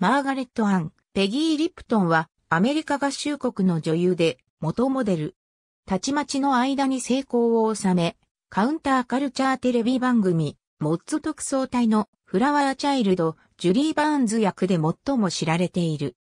マーガレット・アン、ペギー・リプトンはアメリカ合衆国の女優で元モデル。たちまちの間に成功を収め、カウンターカルチャーテレビ番組、モッツ特捜隊のフラワーチャイルド、ジュリー・バーンズ役で最も知られている。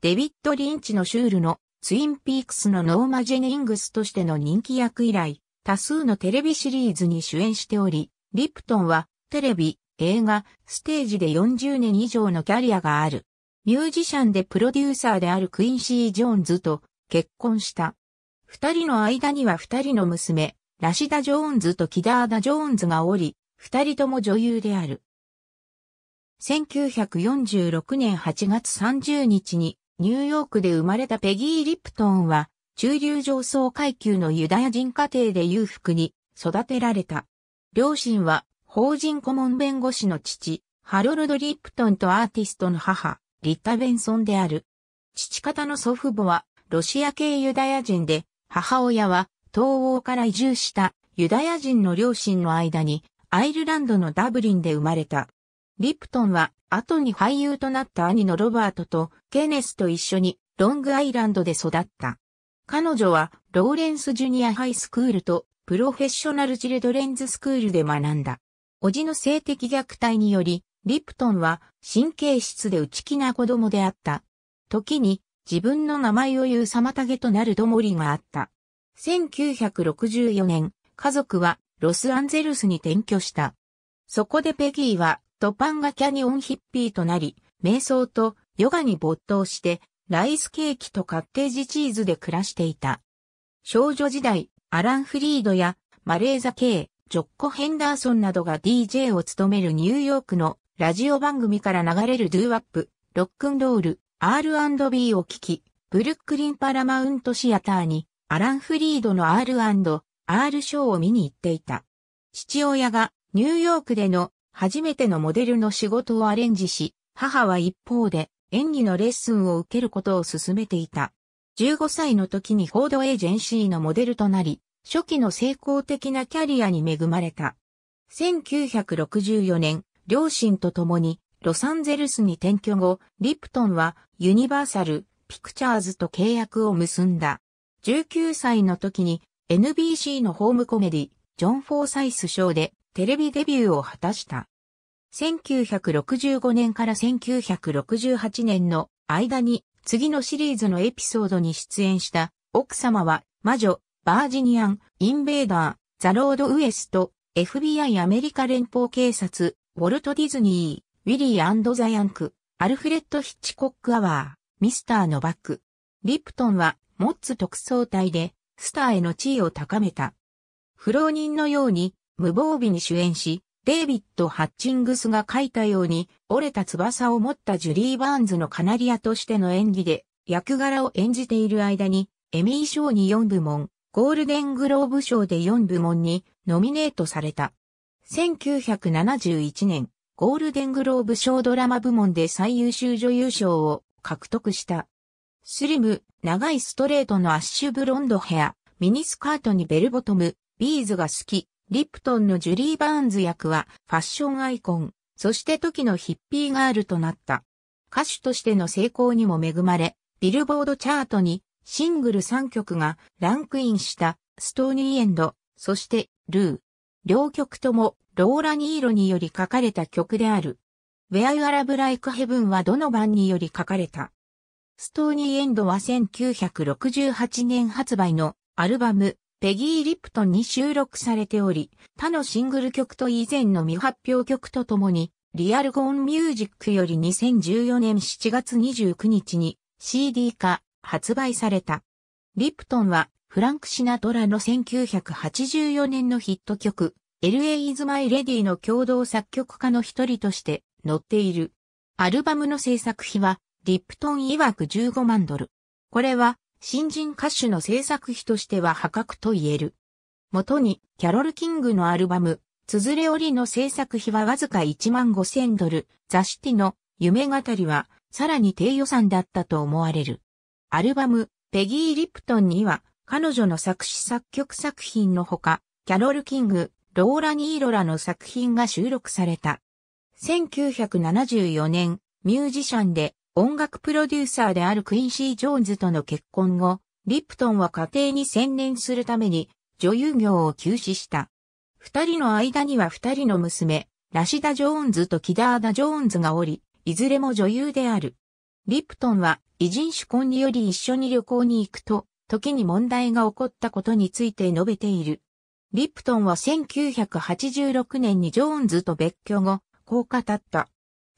デビッド・リンチのシュールのツインピークスのノーマ・ジェニングスとしての人気役以来、多数のテレビシリーズに主演しており、リプトンはテレビ、映画、ステージで40年以上のキャリアがある。ミュージシャンでプロデューサーであるクインシー・ジョーンズと結婚した。二人の間には二人の娘、ラシダ・ジョーンズとキダーダ・ジョーンズがおり、二人とも女優である。1946年8月30日にニューヨークで生まれたペギー・リプトンは中流上層階級のユダヤ人家庭で裕福に育てられた。両親は法人顧問弁護士の父、ハロルド・リプトンとアーティストの母、リッタ・ベンソンである。父方の祖父母は、ロシア系ユダヤ人で、母親は、東欧から移住したユダヤ人の両親の間に、アイルランドのダブリンで生まれた。リプトンは、後に俳優となった兄のロバートとケネスと一緒に、ロングアイランドで育った。彼女は、ローレンスジュニアハイスクールと、プロフェッショナルチルドレンズスクールで学んだ。おじの性的虐待により、リプトンは神経質で内気な子供であった。時に自分の名前を言う妨げとなるどもりがあった。1964年、家族はロスアンゼルスに転居した。そこでペギーはトパンガキャニオンヒッピーとなり、瞑想とヨガに没頭して、ライスケーキとカッテージチーズで暮らしていた。少女時代、アラン・フリードやマレーザ・ケイ、ジョッコ・ヘンダーソンなどが DJ を務めるニューヨークのラジオ番組から流れるドゥーワップ、ロックンロール、R&B を聴き、ブルックリンパラマウントシアターにアラン・フリードの R&R ショーを見に行っていた。父親がニューヨークでの初めてのモデルの仕事をアレンジし、母は一方で演技のレッスンを受けることを勧めていた。15歳の時にフォードエージェンシーのモデルとなり、初期の成功的なキャリアに恵まれた。1964年、両親と共にロサンゼルスに転居後、リプトンはユニバーサル・ピクチャーズと契約を結んだ。19歳の時に NBC のホームコメディ、ジョン・フォーサイス賞でテレビデビューを果たした。1965年から1968年の間に次のシリーズのエピソードに出演した奥様は魔女バージニアン、インベーダー、ザ・ロード・ウエスト、FBI アメリカ連邦警察、ウォルト・ディズニー、ウィリーザ・ヤンク、アルフレッド・ヒッチコック・アワー、ミスター・ノバック。リプトンは、モッツ特捜隊で、スターへの地位を高めた。不老人のように、無防備に主演し、デイビッド・ハッチングスが書いたように、折れた翼を持ったジュリー・バーンズのカナリアとしての演技で、役柄を演じている間に、エミー賞に4部門、ゴールデングローブ賞で4部門にノミネートされた。1971年、ゴールデングローブ賞ドラマ部門で最優秀女優賞を獲得した。スリム、長いストレートのアッシュブロンドヘア、ミニスカートにベルボトム、ビーズが好き、リプトンのジュリー・バーンズ役はファッションアイコン、そして時のヒッピーガールとなった。歌手としての成功にも恵まれ、ビルボードチャートにシングル3曲がランクインしたストーニーエンド、そしてルー。両曲ともローラ・ニーロにより書かれた曲である。Where You Are Like Heaven はどの版により書かれた。ストーニーエンドは1968年発売のアルバムペギー・リプトンに収録されており、他のシングル曲と以前の未発表曲とともに、リアルゴーンミュージックより2014年7月29日に CD 化、発売された。リプトンはフランク・シナトラの1984年のヒット曲、LA is my lady の共同作曲家の一人として載っている。アルバムの制作費はリプトン曰く15万ドル。これは新人歌手の制作費としては破格と言える。元にキャロル・キングのアルバム、つづれ折りの制作費はわずか1万5千ドル、雑誌の夢語りはさらに低予算だったと思われる。アルバム、ペギー・リプトンには、彼女の作詞作曲作品のほか、キャロル・キング、ローラ・ニーロラの作品が収録された。1974年、ミュージシャンで音楽プロデューサーであるクインシー・ジョーンズとの結婚後、リプトンは家庭に専念するために女優業を休止した。二人の間には二人の娘、ラシダ・ジョーンズとキダーダ・ジョーンズがおり、いずれも女優である。リプトンは異人種婚により一緒に旅行に行くと、時に問題が起こったことについて述べている。リプトンは1986年にジョーンズと別居後、こう語った。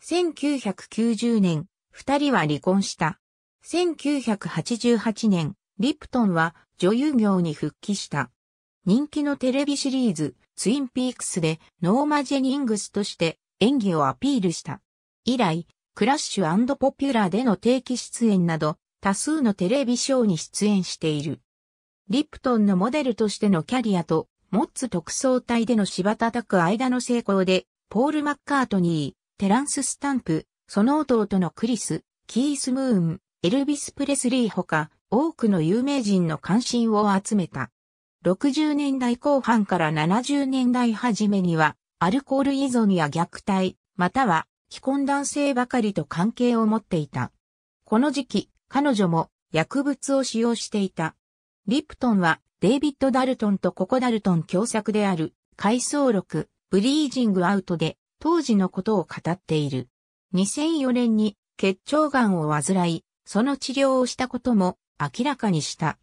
1990年、二人は離婚した。1988年、リプトンは女優業に復帰した。人気のテレビシリーズ、ツインピークスでノーマ・ジェニングスとして演技をアピールした。以来、クラッシュポピュラーでの定期出演など、多数のテレビショーに出演している。リプトンのモデルとしてのキャリアと、モッツ特装隊での芝叩く間の成功で、ポール・マッカートニー、テランス・スタンプ、その弟のクリス、キース・ムーン、エルビス・プレスリーほか、多くの有名人の関心を集めた。60年代後半から70年代初めには、アルコール依存や虐待、または既婚男性ばかりと関係を持っていた。この時期、彼女も薬物を使用していた。リプトンはデイビッド・ダルトンとココ・ダルトン共作である回想録ブリージング・アウトで当時のことを語っている。2004年に結腸がんを患い、その治療をしたことも明らかにした。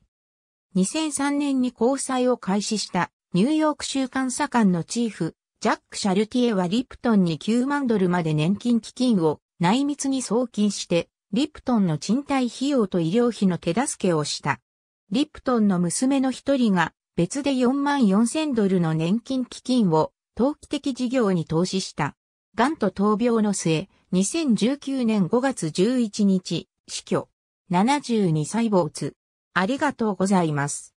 2003年に交際を開始したニューヨーク週刊左官のチーフ、ジャック・シャルティエはリプトンに9万ドルまで年金基金を内密に送金して、リプトンの賃貸費用と医療費の手助けをした。リプトンの娘の一人が別で4万4千ドルの年金基金を投機的事業に投資した。ンと闘病の末、2019年5月11日、死去。72歳没。ありがとうございます。